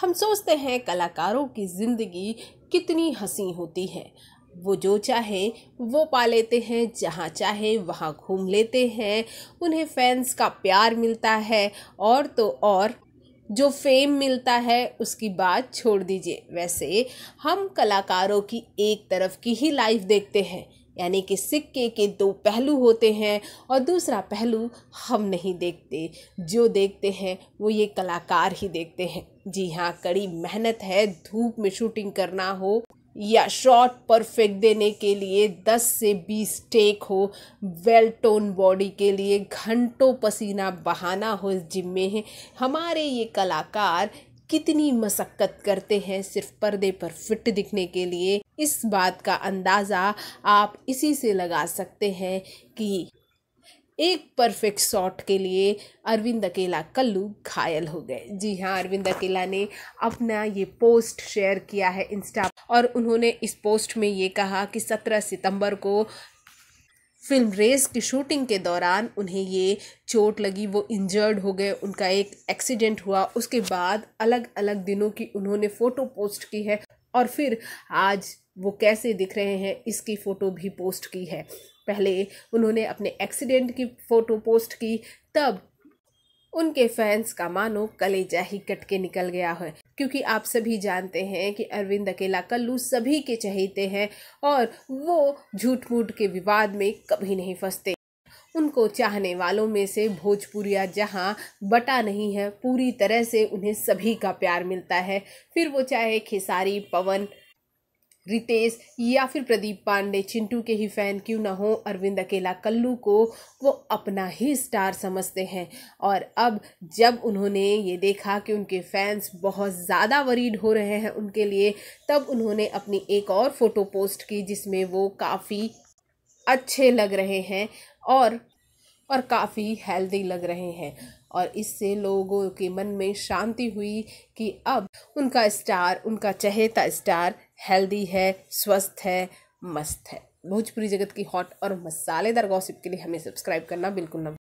हम सोचते हैं कलाकारों की ज़िंदगी कितनी हसी होती है वो जो चाहे वो पा लेते हैं जहाँ चाहे वहाँ घूम लेते हैं उन्हें फैंस का प्यार मिलता है और तो और जो फेम मिलता है उसकी बात छोड़ दीजिए वैसे हम कलाकारों की एक तरफ की ही लाइफ देखते हैं यानी कि सिक्के के दो पहलू होते हैं और दूसरा पहलू हम नहीं देखते जो देखते हैं वो ये कलाकार ही देखते हैं जी हाँ कड़ी मेहनत है धूप में शूटिंग करना हो या शॉट परफेक्ट देने के लिए 10 से 20 टेक हो वेल टोन बॉडी के लिए घंटों पसीना बहाना हो इस जिम में है हमारे ये कलाकार कितनी मशक्क़त करते हैं सिर्फ पर्दे पर फिट दिखने के लिए इस बात का अंदाज़ा आप इसी से लगा सकते हैं कि एक परफेक्ट शॉट के लिए अरविंद अकेला कल्लू घायल हो गए जी हाँ अरविंद अकेला ने अपना ये पोस्ट शेयर किया है इंस्टा और उन्होंने इस पोस्ट में ये कहा कि 17 सितंबर को फिल्म रेस की शूटिंग के दौरान उन्हें ये चोट लगी वो इंजर्ड हो गए उनका एक एक्सीडेंट हुआ उसके बाद अलग अलग दिनों की उन्होंने फ़ोटो पोस्ट की है और फिर आज वो कैसे दिख रहे हैं इसकी फ़ोटो भी पोस्ट की है पहले उन्होंने अपने एक्सीडेंट की फ़ोटो पोस्ट की तब उनके फैंस का मानो कलेजा ही कट के निकल गया है क्योंकि आप सभी जानते हैं कि अरविंद अकेला कल्लू सभी के चहेते हैं और वो झूठ मूठ के विवाद में कभी नहीं फंसते उनको चाहने वालों में से भोजपुरिया जहाँ बटा नहीं है पूरी तरह से उन्हें सभी का प्यार मिलता है फिर वो चाहे खेसारी पवन रितेश या फिर प्रदीप पांडे चिंटू के ही फैन क्यों ना हो अरविंद अकेला कल्लू को वो अपना ही स्टार समझते हैं और अब जब उन्होंने ये देखा कि उनके फैंस बहुत ज़्यादा वरीड हो रहे हैं उनके लिए तब उन्होंने अपनी एक और फ़ोटो पोस्ट की जिसमें वो काफ़ी अच्छे लग रहे हैं और और काफ़ी हेल्दी लग रहे हैं और इससे लोगों के मन में शांति हुई कि अब उनका स्टार उनका चहेता स्टार हेल्दी है स्वस्थ है मस्त है भोजपुरी जगत की हॉट और मसालेदार गॉसिप के लिए हमें सब्सक्राइब करना बिल्कुल ना